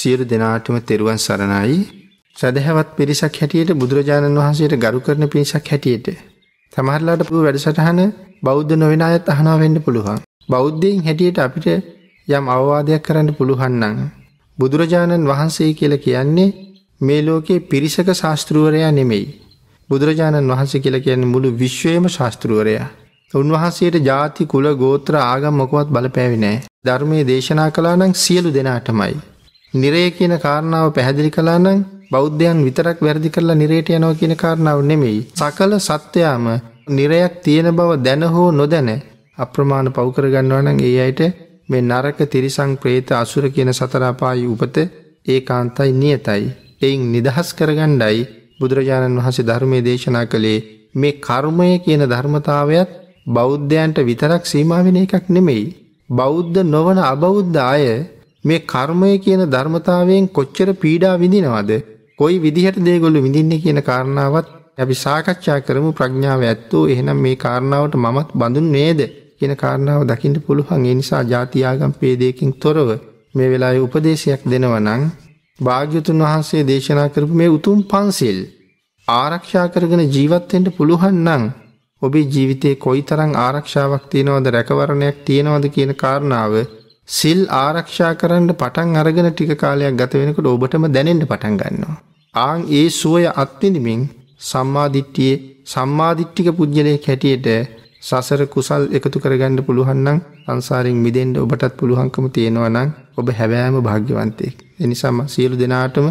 සියලු දෙනාටම තෙරුවන් සරණයි සැදැහැවත් පිරිසක් හැටියට බුදුරජාණන් වහන්සේට ගරු කරන පිරිසක් හැටියට. තමහරලාට පුළ වැඩසටහන බෞද්ධ නොවෙන අයත් අහනාවෙන්න පුළුවන්. බෞද්ධයෙන් හැටියට අපිට යම් අවවාදයක් කරන්න පුළුහන්නන්. බුදුරජාණන් වහන්සේ කියල කියන්නේ මේ ලෝකයේ පිරිසක ශාස්තෘුවරයා නෙමෙයි. බුදුරජාණන් වහන්සේ කියල කියන්නේ මුළු විශ්වයම ශාස්තෘුවරයා. උන්වහන්සේට ජාති කුල ගෝත්‍ර ආගම් මොකවත් බලපෑවිනෑ. ධර්මය දේශනා කලානං සියලු දෙනාටමයි. නිරේ කියන කාරණාව පැහැදිලි කළා නම් බෞද්ධයන් විතරක් වැරදි කරලා නිරේට යනවා කියන කාරණාව නෙමෙයි. සකල සත්‍යයම නිරයක් තියෙන බව දැන හෝ නොදැන අප්‍රමාණ පව් කරගන්නවා නම් ඒ අයට මේ නරක තිරිසං ප්‍රේත අසුර කියන සතරාපායි උපත ඒකාන්තයි නියතයි. එයින් නිදහස් කරගණ්ඩයි බුදුරජාණන් වහන්සේ ධර්මය දේශනා කළේ මේ කර්මය කියන ධර්මතාවයත් බෞද්ධයන්ට විතරක් සීමාවෙන එකක් නෙමෙයි. බෞද්ධ නොවන අබෞද්ධ අය මේ කර්මය කියන ධර්මතාවයෙන් කොච්චර පීඩා විඳිනවද කොයි විදිහට දේගොල්ලු විඳින්නේ කියන කාරණාවත් අපි සාකච්ඡා කරමු ප්‍රඥාව ඇත්තෝ එහෙනම් මේ කාරණාවට මමත් බඳුන් නේද කියන කාරණාව දකින්න පුළුවන් ඒ නිසා ජාතියාගම් පේදයකින් තොරව මේ වෙලාවේ උපදේශයක් දෙනවා නම් භාග්‍යතුන් වහන්සේ දේශනා කරපු මේ උතුම් පන්සිල් ආරක්ෂා කරගෙන ජීවත් වෙන්න පුළුවන් නම් ඔබේ ජීවිතේ කොයිතරම් ආරක්ෂාවක් තියනවද රැකවරණයක් තියනවද කියන කාරණාව සිල් ආරක්ෂා කරන්න පටන් අරගෙන ටික කාලයක් ගත වෙනකට ඔබටම දැනෙන්ට පටන් ගන්නවා. ආං ඒ සුවය අත්තිනිමින් සම්මාධිට්ටියේ සම්මාධිට්ටික පුද්ගලයක් හැටියට සසර කුසල් එකතු කරගන්න පුළුවන්නම් අන්සාරෙන් මිදෙන්ට ඔබටත් පුළුවන්කම තියෙනවනම් ඔබ හැබෑම භාග්‍යවන්තයෙක්. එනිසාම සියලු දෙනාටම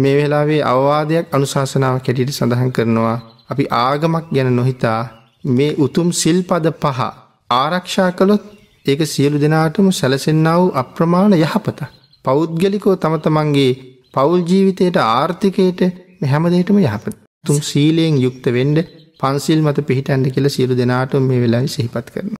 මේ වෙලාවේ අවවාදයක් අනුශාසනාව කැටිට සඳහන් කරනවා. අපි ආගමක් ගැන නොහිතා මේ උතුම් සිල්පද පහ ආරක්ෂා කළොත් ඒක සියලු දෙනාටම සැලසෙන්න්නා වූ අප්‍රමාණ යහපත. පෞද්ගලිකෝ තම තමන්ගේ පවුල් ජීවිතයට ආර්ථිකයට හැමදේටම යහපත. තුන් සීලයෙන් යුක්ත වෙන්ඩ පන්සිල් මත පිහිටන්ඩ කියල සියලු දෙනාට මේ වෙලායි සිහිපත් කරන.